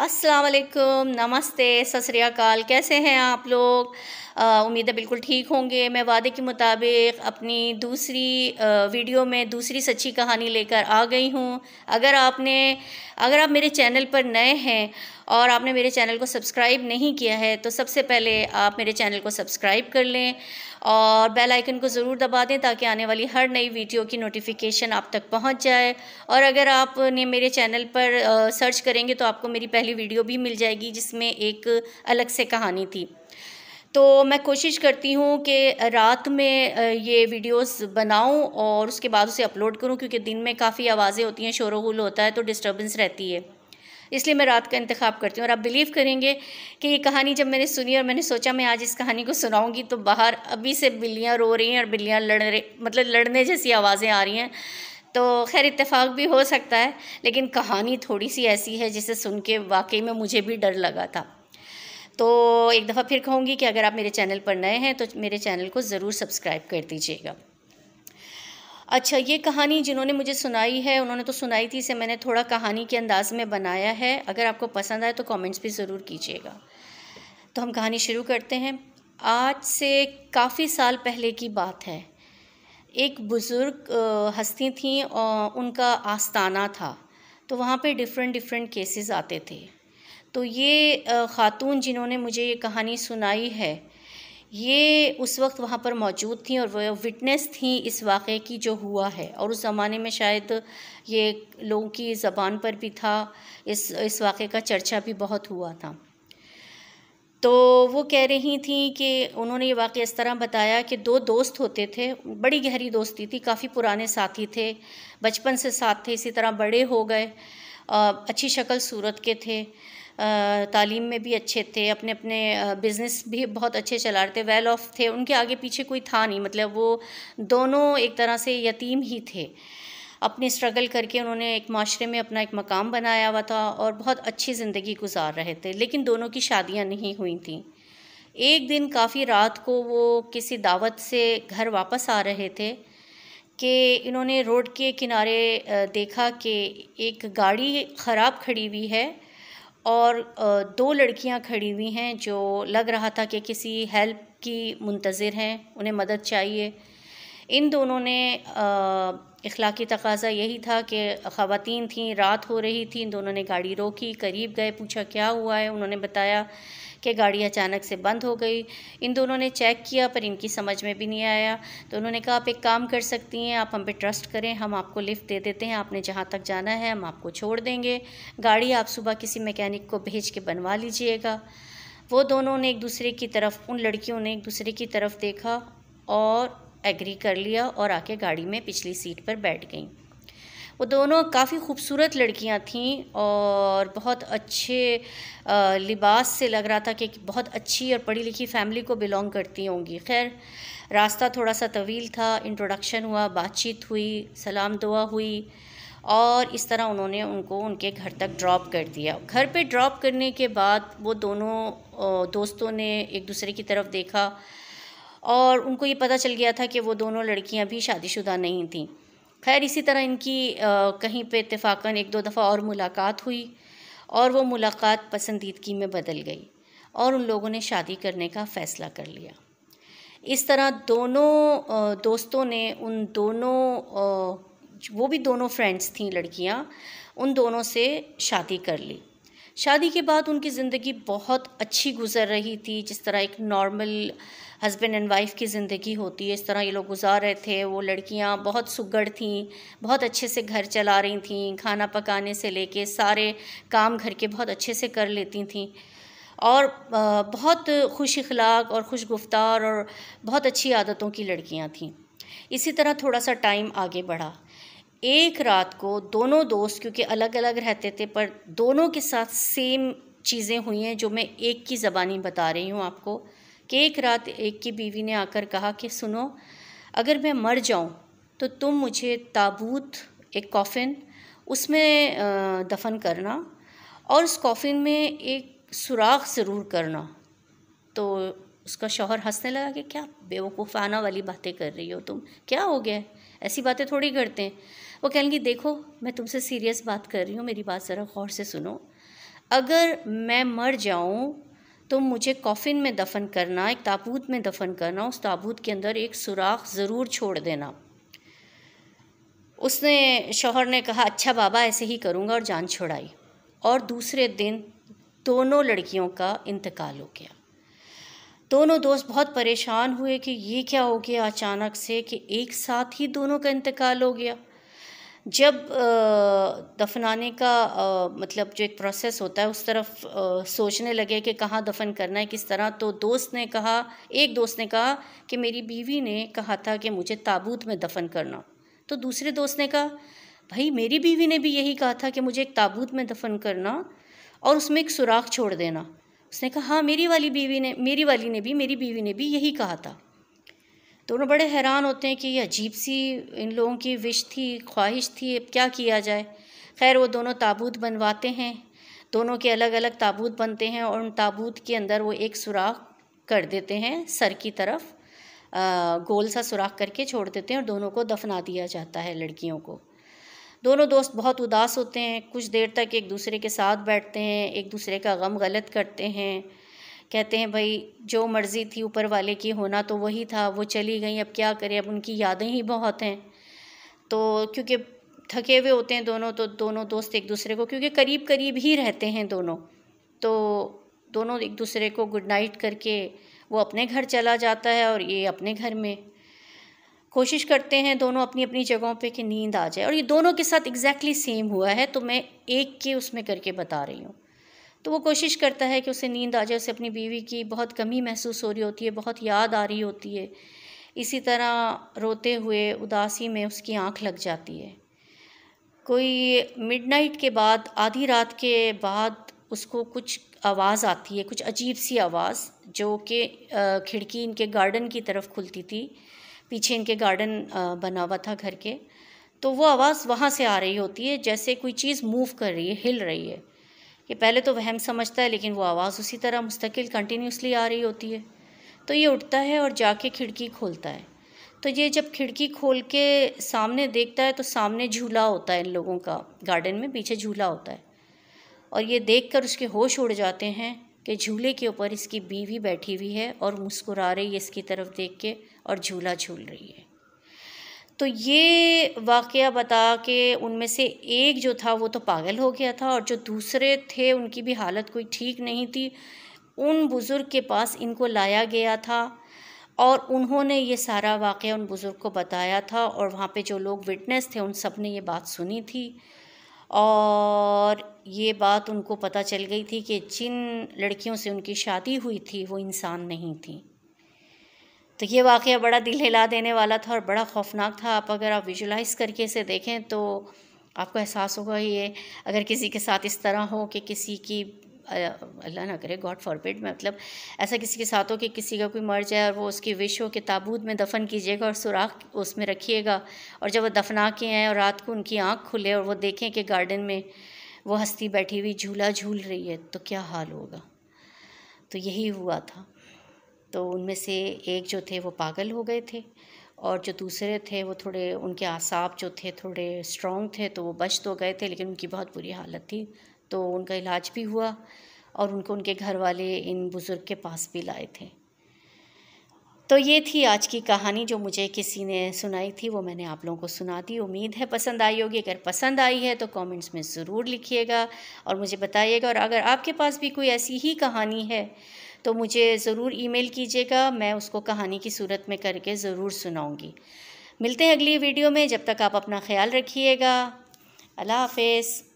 अस्सलाम वालेकुम नमस्ते सतरियाकाल कैसे हैं आप लोग उम्मीद है बिल्कुल ठीक होंगे मैं वादे के मुताबिक अपनी दूसरी आ, वीडियो में दूसरी सच्ची कहानी लेकर आ गई हूँ अगर आपने अगर आप मेरे चैनल पर नए हैं और आपने मेरे चैनल को सब्सक्राइब नहीं किया है तो सबसे पहले आप मेरे चैनल को सब्सक्राइब कर लें और बेल आइकन को ज़रूर दबा दें ताकि आने वाली हर नई वीडियो की नोटिफिकेशन आप तक पहुँच जाए और अगर आपने मेरे चैनल पर सर्च करेंगे तो आपको मेरी पहली पहली वीडियो भी मिल जाएगी जिसमें एक अलग से कहानी थी तो मैं कोशिश करती हूँ कि रात में ये वीडियोस बनाऊँ और उसके बाद उसे अपलोड करूँ क्योंकि दिन में काफ़ी आवाज़ें होती हैं शोरगुल होता है तो डिस्टर्बेंस रहती है इसलिए मैं रात का इंतखब करती हूँ और आप बिलीव करेंगे कि ये कहानी जब मैंने सुनी और मैंने सोचा मैं आज इस कहानी को सुनाऊँगी तो बाहर अभी से बिल्लियाँ रो रही हैं और बिल्लियाँ लड़ रही मतलब लड़ने जैसी आवाज़ें आ रही हैं तो खैर इत्तेफाक भी हो सकता है लेकिन कहानी थोड़ी सी ऐसी है जिसे सुन के वाकई में मुझे भी डर लगा था तो एक दफ़ा फिर कहूँगी कि अगर आप मेरे चैनल पर नए हैं तो मेरे चैनल को ज़रूर सब्सक्राइब कर दीजिएगा अच्छा ये कहानी जिन्होंने मुझे सुनाई है उन्होंने तो सुनाई थी इसे मैंने थोड़ा कहानी के अंदाज़ में बनाया है अगर आपको पसंद आए तो कमेंट्स भी ज़रूर कीजिएगा तो हम कहानी शुरू करते हैं आज से काफ़ी साल पहले की बात है एक बुज़ुर्ग हस्ती थी उनका आस्ताना था तो वहाँ पे डिफरेंट डिफरेंट केसेस आते थे तो ये ख़ातून जिन्होंने मुझे ये कहानी सुनाई है ये उस वक्त वहाँ पर मौजूद थी और वह विटनेस थी इस वाक़े की जो हुआ है और उस ज़माने में शायद ये लोगों की ज़बान पर भी था इस इस वाक़े का चर्चा भी बहुत हुआ था तो वो कह रही थी कि उन्होंने ये वाक़ इस तरह बताया कि दो दोस्त होते थे बड़ी गहरी दोस्ती थी काफ़ी पुराने साथी थे बचपन से साथ थे इसी तरह बड़े हो गए अच्छी शक्ल सूरत के थे तालीम में भी अच्छे थे अपने अपने बिज़नेस भी बहुत अच्छे चला रहे थे वेल ऑफ़ थे उनके आगे पीछे कोई था नहीं मतलब वो दोनों एक तरह से यतीम ही थे अपने स्ट्रगल करके उन्होंने एक माशरे में अपना एक मकाम बनाया हुआ था और बहुत अच्छी ज़िंदगी गुजार रहे थे लेकिन दोनों की शादियाँ नहीं हुई थी एक दिन काफ़ी रात को वो किसी दावत से घर वापस आ रहे थे कि इन्होंने रोड के किनारे देखा कि एक गाड़ी ख़राब खड़ी हुई है और दो लड़कियां खड़ी हुई हैं जो लग रहा था कि किसी हेल्प की मुंतज़र हैं उन्हें मदद चाहिए इन दोनों ने अखलाकी तकाजा यही था कि ख़वातीन थी रात हो रही थी इन दोनों ने गाड़ी रोकी करीब गए पूछा क्या हुआ है उन्होंने बताया कि गाड़ी अचानक से बंद हो गई इन दोनों ने चेक किया पर इनकी समझ में भी नहीं आया तो उन्होंने कहा आप एक काम कर सकती हैं आप हम पे ट्रस्ट करें हम आपको लिफ्ट दे देते हैं आपने जहाँ तक जाना है हम आपको छोड़ देंगे गाड़ी आप सुबह किसी मैकेनिक को भेज के बनवा लीजिएगा वो दोनों ने एक दूसरे की तरफ उन लड़कियों ने एक दूसरे की तरफ देखा और एग्री कर लिया और आके गाड़ी में पिछली सीट पर बैठ गई वो दोनों काफ़ी खूबसूरत लड़कियां थीं और बहुत अच्छे लिबास से लग रहा था कि बहुत अच्छी और पढ़ी लिखी फैमिली को बिलोंग करती होंगी खैर रास्ता थोड़ा सा तवील था इंट्रोडक्शन हुआ बातचीत हुई सलाम दुआ हुई और इस तरह उन्होंने उनको उनके घर तक ड्रॉप कर दिया घर पे ड्रॉप करने के बाद वो दोनों दोस्तों ने एक दूसरे की तरफ देखा और उनको ये पता चल गया था कि वो दोनों लड़कियाँ भी शादीशुदा नहीं थीं खैर इसी तरह इनकी आ, कहीं पे इतफाक़न एक दो दफ़ा और मुलाकात हुई और वो मुलाकात पसंदीदगी में बदल गई और उन लोगों ने शादी करने का फ़ैसला कर लिया इस तरह दोनों दोस्तों ने उन दोनों वो भी दोनों फ्रेंड्स थीं लड़कियां उन दोनों से शादी कर ली शादी के बाद उनकी ज़िंदगी बहुत अच्छी गुजर रही थी जिस तरह एक नॉर्मल हस्बैंड एंड वाइफ की ज़िंदगी होती है इस तरह ये लोग गुजार रहे थे वो लड़कियां बहुत सुगड़ थीं बहुत अच्छे से घर चला रही थीं खाना पकाने से लेके सारे काम घर के बहुत अच्छे से कर लेती थीं और बहुत खुश अखलाक और खुश गुफ्तार और बहुत अच्छी आदतों की लड़कियाँ थीं इसी तरह थोड़ा सा टाइम आगे बढ़ा एक रात को दोनों दोस्त क्योंकि अलग अलग रहते थे पर दोनों के साथ सेम चीज़ें हुई हैं जो मैं एक की ज़बानी बता रही हूँ आपको कि एक रात एक की बीवी ने आकर कहा कि सुनो अगर मैं मर जाऊँ तो तुम मुझे ताबूत एक कॉफ़िन उसमें दफन करना और उस कॉफ़िन में एक सुराख ज़रूर करना तो उसका शौहर हंसने लगा कि क्या बेवकूफ़ाना वाली बातें कर रही हो तुम क्या हो गया ऐसी बातें थोड़ी करते हैं वो कहेंगी देखो मैं तुमसे सीरियस बात कर रही हूँ मेरी बात ज़रा गौर से सुनो अगर मैं मर जाऊँ तो मुझे कॉफ़िन में दफन करना एक ताबूत में दफन करना उस ताबूत के अंदर एक सुराख ज़रूर छोड़ देना उसने शोहर ने कहा अच्छा बाबा ऐसे ही करूँगा और जान छुड़ाई और दूसरे दिन दोनों लड़कियों का इंतकाल हो गया दोनों दोस्त बहुत परेशान हुए कि ये क्या हो गया अचानक से कि एक साथ ही दोनों का इंतकाल हो गया जब दफनाने का मतलब जो एक प्रोसेस होता है उस तरफ सोचने लगे कि कहाँ दफन करना है किस तरह तो दोस्त ने कहा एक दोस्त ने कहा कि मेरी बीवी ने कहा था कि मुझे ताबूत में दफन करना तो दूसरे दोस्त ने कहा भाई मेरी बीवी ने भी यही कहा था कि मुझे एक ताबूत में दफन करना और उसमें एक सुराख छोड़ देना उसने कहा हाँ मेरी वाली बीवी ने मेरी वाली ने भी मेरी बीवी ने भी यही कहा था दोनों तो बड़े हैरान होते हैं कि ये अजीब सी इन लोगों की विश थी ख्वाहिश थी अब क्या किया जाए खैर वो दोनों ताबूत बनवाते हैं दोनों के अलग अलग ताबूत बनते हैं और उन ताबूत के अंदर वो एक सुराख कर देते हैं सर की तरफ आ, गोल सा सुराख करके छोड़ देते हैं और दोनों को दफना दिया जाता है लड़कियों को दोनों दोस्त बहुत उदास होते हैं कुछ देर तक एक दूसरे के साथ बैठते हैं एक दूसरे का गम गलत करते हैं कहते हैं भाई जो मर्ज़ी थी ऊपर वाले की होना तो वही था वो चली गई अब क्या करें अब उनकी यादें ही बहुत हैं तो क्योंकि थके हुए होते हैं दोनों तो दोनों दोस्त एक दूसरे को क्योंकि करीब करीब ही रहते हैं दोनों तो दोनों एक दूसरे को गुड नाइट करके वो अपने घर चला जाता है और ये अपने घर में कोशिश करते हैं दोनों अपनी अपनी जगहों पे कि नींद आ जाए और ये दोनों के साथ एग्जैक्टली exactly सेम हुआ है तो मैं एक के उसमें करके बता रही हूँ तो वो कोशिश करता है कि उसे नींद आ जाए उसे अपनी बीवी की बहुत कमी महसूस हो रही होती है बहुत याद आ रही होती है इसी तरह रोते हुए उदासी में उसकी आंख लग जाती है कोई मिडनाइट के बाद आधी रात के बाद उसको कुछ आवाज़ आती है कुछ अजीब सी आवाज़ जो कि खिड़की इनके गार्डन की तरफ खुलती थी पीछे इनके गार्डन बना हुआ था घर के तो वो आवाज़ वहाँ से आ रही होती है जैसे कोई चीज़ मूव कर रही है हिल रही है ये पहले तो वहम समझता है लेकिन वो आवाज़ उसी तरह मुस्तकिल कंटिन्यूसली आ रही होती है तो ये उठता है और जाके खिड़की खोलता है तो ये जब खिड़की खोल के सामने देखता है तो सामने झूला होता है इन लोगों का गार्डन में पीछे झूला होता है और ये देख कर उसके होश उड़ जाते हैं कि झूले के ऊपर इसकी बीवी बैठी हुई है और मुस्कुरा रही है इसकी तरफ देख के और झूला झूल रही है तो ये वाक़ बता के उनमें से एक जो था वो तो पागल हो गया था और जो दूसरे थे उनकी भी हालत कोई ठीक नहीं थी उन बुज़ुर्ग के पास इनको लाया गया था और उन्होंने ये सारा वाक़ उन बुज़ुर्ग को बताया था और वहाँ पे जो लोग विटनेस थे उन सब ने ये बात सुनी थी और ये बात उनको पता चल गई थी कि जिन लड़कियों से उनकी शादी हुई थी वो इंसान नहीं थी तो ये वाक़ बड़ा दिल हिला देने वाला था और बड़ा खौफनाक था आप अगर आप विजुलाइज़ करके इसे देखें तो आपको एहसास होगा ये अगर किसी के साथ इस तरह हो कि किसी की अल्लाह ना करे गॉड फॉरबिड मतलब ऐसा किसी के साथ हो कि किसी का कोई मर जाए और वो उसकी विश हो कि ताबूत में दफन कीजिएगा और सुराख उसमें रखिएगा और जब वो दफना के आएँ और रात को उनकी आँख खुले और वो देखें कि गार्डन में वो हस्ती बैठी हुई झूला झूल रही है तो क्या हाल होगा तो यही हुआ था तो उनमें से एक जो थे वो पागल हो गए थे और जो दूसरे थे वो थोड़े उनके आसाब जो थे थोड़े स्ट्रॉन्ग थे तो वो बच तो गए थे लेकिन उनकी बहुत बुरी हालत थी तो उनका इलाज भी हुआ और उनको उनके घर वाले इन बुज़ुर्ग के पास भी लाए थे तो ये थी आज की कहानी जो मुझे किसी ने सुनाई थी वो मैंने आप लोगों को सुना दी उम्मीद है पसंद आई होगी अगर पसंद आई है तो कमेंट्स में ज़रूर लिखिएगा और मुझे बताइएगा और अगर आपके पास भी कोई ऐसी ही कहानी है तो मुझे ज़रूर ईमेल कीजिएगा मैं उसको कहानी की सूरत में करके ज़रूर सुनाऊँगी मिलते हैं अगली वीडियो में जब तक आप अपना ख्याल रखिएगा अल्लाह हाफिज़